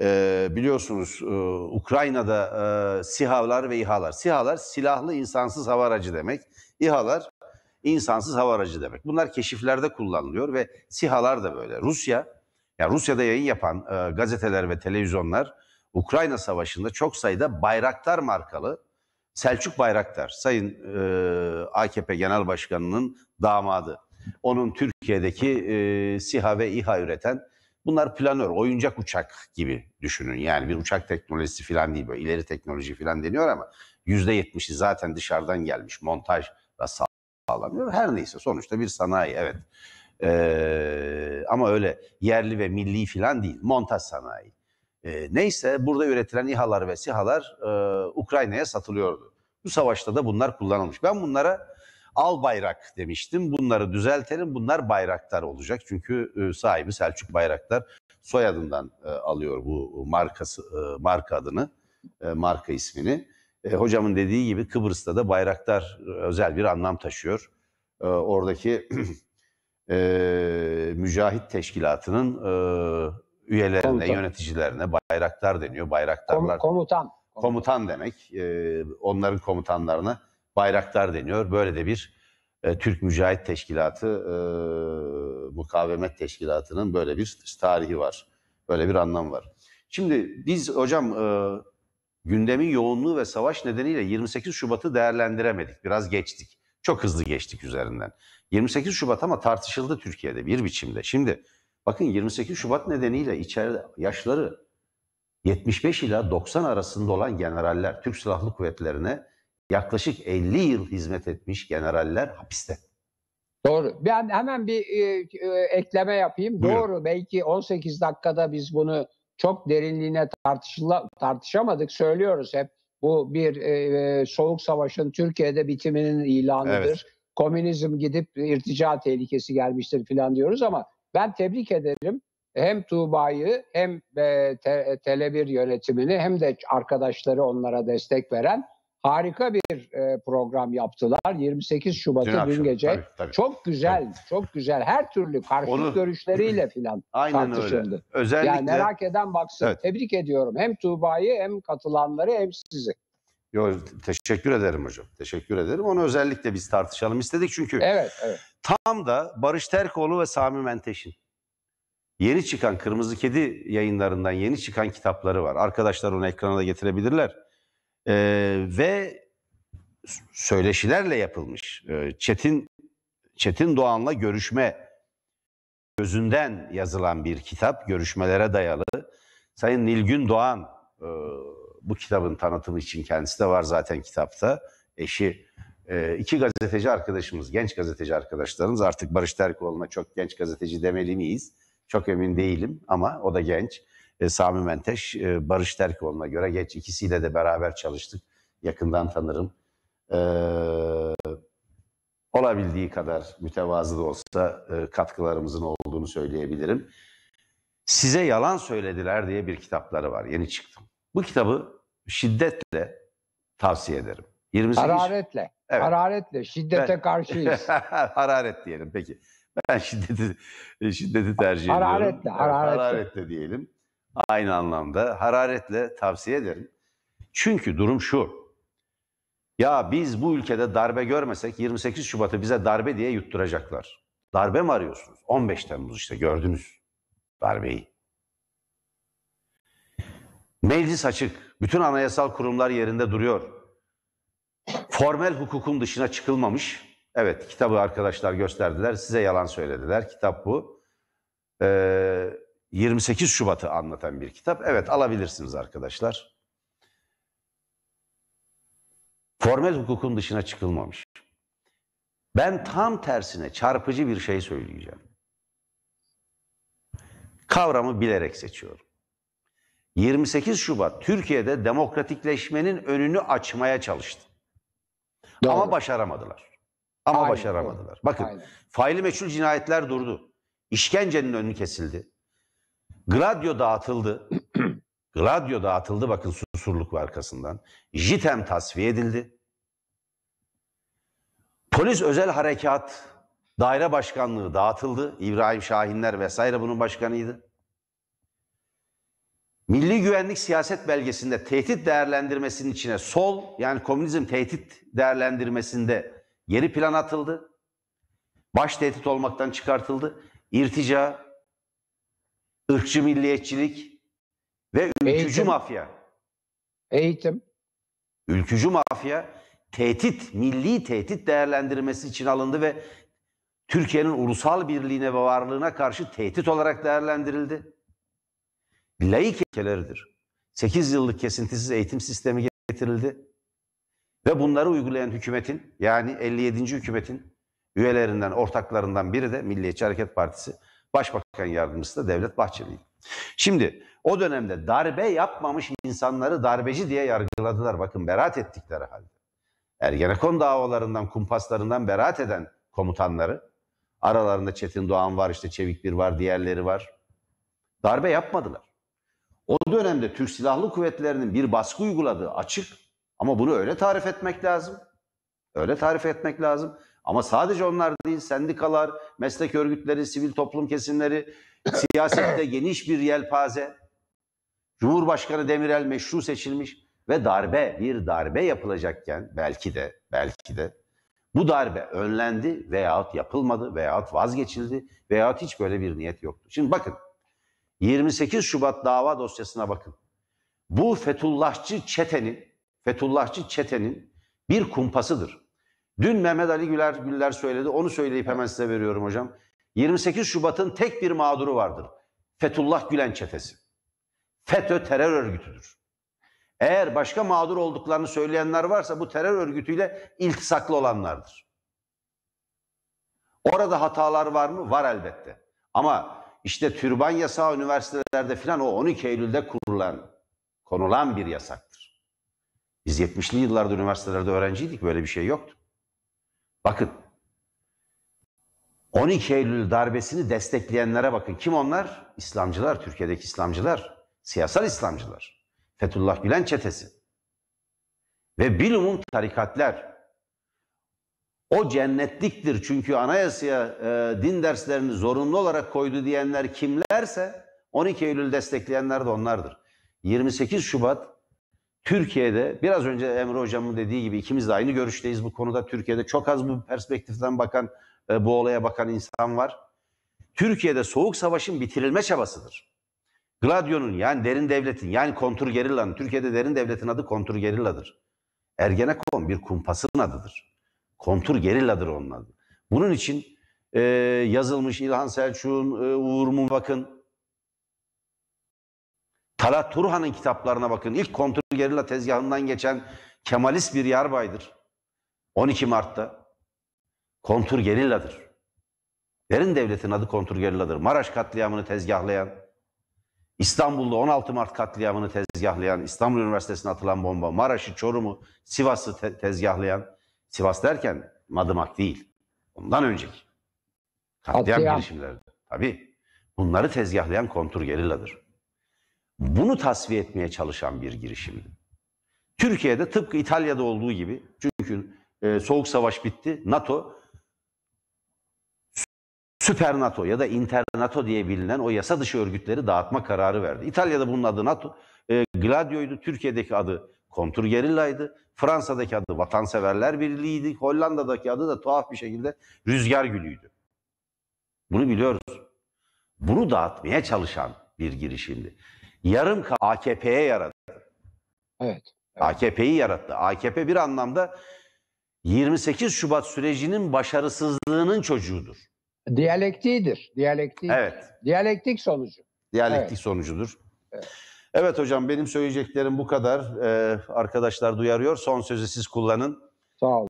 e, biliyorsunuz e, Ukrayna'da e, SİHA'lar ve İHA'lar. SİHA'lar silahlı insansız hava aracı demek. İHA'lar insansız hava aracı demek. Bunlar keşiflerde kullanılıyor ve SİHA'lar da böyle. Rusya, yani Rusya'da yayın yapan e, gazeteler ve televizyonlar Ukrayna Savaşı'nda çok sayıda Bayraktar markalı Selçuk Bayraktar, Sayın e, AKP Genel Başkanı'nın damadı. Onun Türkiye'deki e, SİHA ve İHA üreten Bunlar planör, oyuncak uçak gibi düşünün. Yani bir uçak teknolojisi falan değil böyle ileri teknoloji falan deniyor ama yüzde yetmişi zaten dışarıdan gelmiş. Montaj da sağlanıyor. Her neyse sonuçta bir sanayi evet. Ee, ama öyle yerli ve milli falan değil. Montaj sanayi. Ee, neyse burada üretilen İHA'lar ve SİHA'lar e, Ukrayna'ya satılıyordu. Bu savaşta da bunlar kullanılmış. Ben bunlara al bayrak demiştim. Bunları düzeltelim. Bunlar bayraktar olacak. Çünkü e, sahibi Selçuk Bayraktar soyadından e, alıyor bu markası e, marka adını, marka ismini. Hocamın dediği gibi Kıbrıs'ta da bayraktar özel bir anlam taşıyor. Oradaki mücahit teşkilatının üyelerine, komutan. yöneticilerine bayraktar deniyor. Bayraktarlar. Komutan. Komutan, demek. onların komutanlarına Bayraktar deniyor. Böyle de bir e, Türk Mücahit Teşkilatı, e, Mukavemet Teşkilatı'nın böyle bir tarihi var. Böyle bir anlam var. Şimdi biz hocam e, gündemin yoğunluğu ve savaş nedeniyle 28 Şubat'ı değerlendiremedik. Biraz geçtik. Çok hızlı geçtik üzerinden. 28 Şubat ama tartışıldı Türkiye'de bir biçimde. Şimdi bakın 28 Şubat nedeniyle içeride yaşları 75 ila 90 arasında olan generaller Türk Silahlı Kuvvetleri'ne yaklaşık 50 yıl hizmet etmiş generaller hapiste. Doğru. Ben hemen bir e, e, ekleme yapayım. Buyurun. Doğru. Belki 18 dakikada biz bunu çok derinliğine tartışla, tartışamadık. Söylüyoruz hep. Bu bir e, e, soğuk savaşın Türkiye'de bitiminin ilanıdır. Evet. Komünizm gidip irtica tehlikesi gelmiştir filan diyoruz ama ben tebrik ederim. Hem Tuğba'yı hem e, te, Tele1 yönetimini hem de arkadaşları onlara destek veren harika bir e, program yaptılar. 28 Şubat'ı dün, gece tabii, tabii. çok güzel, tabii. çok güzel her türlü karşı Onu, görüşleriyle filan tartışıldı. Öyle. Özellikle yani merak eden baksın. Evet. Tebrik ediyorum hem Tuğba'yı hem katılanları hem sizi. Yo, teşekkür ederim hocam. Teşekkür ederim. Onu özellikle biz tartışalım istedik çünkü. Evet, evet. Tam da Barış Terkoğlu ve Sami Menteş'in yeni çıkan Kırmızı Kedi yayınlarından yeni çıkan kitapları var. Arkadaşlar onu ekrana da getirebilirler e, ve söyleşilerle yapılmış. E, Çetin Çetin Doğan'la görüşme gözünden yazılan bir kitap, görüşmelere dayalı. Sayın Nilgün Doğan e, bu kitabın tanıtımı için kendisi de var zaten kitapta. Eşi e, iki gazeteci arkadaşımız, genç gazeteci arkadaşlarımız artık Barış Terkoğlu'na çok genç gazeteci demeli miyiz? Çok emin değilim ama o da genç e, Sami Menteş, e, Barış Terkoğlu'na göre geç ikisiyle de beraber çalıştık. Yakından tanırım. E, olabildiği kadar mütevazı da olsa e, katkılarımızın olduğunu söyleyebilirim. Size Yalan Söylediler diye bir kitapları var. Yeni çıktım. Bu kitabı şiddetle tavsiye ederim. 28... Hararetle. Evet. Hararetle. Şiddete ben... karşıyız. Hararet diyelim peki. Ben şiddeti şiddeti tercih hararetle, ediyorum. Hararetle. Hararetle diyelim aynı anlamda hararetle tavsiye ederim. Çünkü durum şu. Ya biz bu ülkede darbe görmesek 28 Şubat'ı bize darbe diye yutturacaklar. Darbe mi arıyorsunuz? 15 Temmuz işte gördünüz darbeyi. Meclis açık. Bütün anayasal kurumlar yerinde duruyor. Formel hukukun dışına çıkılmamış. Evet kitabı arkadaşlar gösterdiler. Size yalan söylediler. Kitap bu. Ee, 28 Şubat'ı anlatan bir kitap. Evet alabilirsiniz arkadaşlar. Formel hukukun dışına çıkılmamış. Ben tam tersine çarpıcı bir şey söyleyeceğim. Kavramı bilerek seçiyorum. 28 Şubat Türkiye'de demokratikleşmenin önünü açmaya çalıştı. Doğru. Ama başaramadılar. Ama Aynen. başaramadılar. Bakın Aynen. faili meçhul cinayetler durdu. İşkencenin önü kesildi. Gradyo dağıtıldı. Gradyo dağıtıldı bakın susurluk var arkasından. JITEM tasfiye edildi. Polis özel harekat daire başkanlığı dağıtıldı. İbrahim Şahinler vesaire bunun başkanıydı. Milli güvenlik siyaset belgesinde tehdit değerlendirmesinin içine sol yani komünizm tehdit değerlendirmesinde geri plan atıldı. Baş tehdit olmaktan çıkartıldı. İrtica ırkçı milliyetçilik ve ülkücü Eğitim. mafya. Eğitim. Ülkücü mafya tehdit, milli tehdit değerlendirmesi için alındı ve Türkiye'nin ulusal birliğine ve varlığına karşı tehdit olarak değerlendirildi. Laik ilkeleridir. 8 yıllık kesintisiz eğitim sistemi getirildi. Ve bunları uygulayan hükümetin yani 57. hükümetin üyelerinden, ortaklarından biri de Milliyetçi Hareket Partisi. Başbakan yardımcısı da Devlet Bahçeli'ydi. Şimdi o dönemde darbe yapmamış insanları darbeci diye yargıladılar. Bakın beraat ettikleri halde. Ergenekon davalarından, kumpaslarından beraat eden komutanları, aralarında Çetin Doğan var, işte Çevik Bir var, diğerleri var. Darbe yapmadılar. O dönemde Türk Silahlı Kuvvetleri'nin bir baskı uyguladığı açık ama bunu öyle tarif etmek lazım. Öyle tarif etmek lazım. Ama sadece onlar değil, sendikalar, meslek örgütleri, sivil toplum kesimleri, siyasette geniş bir yelpaze. Cumhurbaşkanı Demirel meşru seçilmiş ve darbe, bir darbe yapılacakken belki de, belki de bu darbe önlendi veyahut yapılmadı veyahut vazgeçildi veyahut hiç böyle bir niyet yoktu. Şimdi bakın 28 Şubat dava dosyasına bakın. Bu Fethullahçı çetenin, Fethullahçı çetenin bir kumpasıdır. Dün Mehmet Ali Güler Güller söyledi. Onu söyleyip hemen size veriyorum hocam. 28 Şubat'ın tek bir mağduru vardır. Fetullah Gülen çetesi. FETÖ terör örgütüdür. Eğer başka mağdur olduklarını söyleyenler varsa bu terör örgütüyle iltisaklı olanlardır. Orada hatalar var mı? Var elbette. Ama işte türban yasağı üniversitelerde filan o 12 Eylül'de kurulan, konulan bir yasaktır. Biz 70'li yıllarda üniversitelerde öğrenciydik böyle bir şey yoktu. Bakın 12 Eylül darbesini destekleyenlere bakın. Kim onlar? İslamcılar, Türkiye'deki İslamcılar, siyasal İslamcılar, Fethullah Gülen çetesi ve bilumum tarikatler. O cennetliktir çünkü anayasaya e, din derslerini zorunlu olarak koydu diyenler kimlerse 12 Eylül destekleyenler de onlardır. 28 Şubat Türkiye'de biraz önce Emre Hocam'ın dediği gibi ikimiz de aynı görüşteyiz bu konuda. Türkiye'de çok az bu perspektiften bakan, e, bu olaya bakan insan var. Türkiye'de soğuk savaşın bitirilme çabasıdır. Gladio'nun yani derin devletin yani kontur kontrgerillanın, Türkiye'de derin devletin adı kontur kontrgerilladır. Ergenekon bir kumpasın adıdır. Kontur Kontrgerilladır onun adı. Bunun için e, yazılmış İlhan Selçuk'un, e, Uğur Mum bakın. Talat Turhan'ın kitaplarına bakın. İlk kontur gerilla tezgahından geçen Kemalist bir yarbaydır. 12 Mart'ta kontur gerilladır. Derin devletin adı kontur gerilladır. Maraş katliamını tezgahlayan, İstanbul'da 16 Mart katliamını tezgahlayan, İstanbul Üniversitesi'ne atılan bomba, Maraş'ı, Çorum'u, Sivas'ı te- tezgahlayan, Sivas derken Madımak değil, ondan önceki katliam, katliam. girişimleri. Tabii bunları tezgahlayan kontur gerilladır. Bunu tasfiye etmeye çalışan bir girişimdi. Türkiye'de tıpkı İtalya'da olduğu gibi çünkü e, soğuk savaş bitti. NATO Süper NATO ya da Inter NATO diye bilinen o yasa dışı örgütleri dağıtma kararı verdi. İtalya'da bunun adı NATO, e, Gladio'ydu. Türkiye'deki adı kontrgerillaydı. Fransa'daki adı Vatanseverler Birliği'ydi. Hollanda'daki adı da tuhaf bir şekilde Rüzgar Gülü'ydü. Bunu biliyoruz. Bunu dağıtmaya çalışan bir girişimdi yarım AKP'ye yaradı. Evet. evet. AKP'yi yarattı. AKP bir anlamda 28 Şubat sürecinin başarısızlığının çocuğudur. Diyalektiğidir. Diyalektik. Evet. Diyalektik sonucu. Diyalektik evet. sonucudur. Evet. evet hocam benim söyleyeceklerim bu kadar. Ee, arkadaşlar duyarıyor. Son sözü siz kullanın. Sağ olun.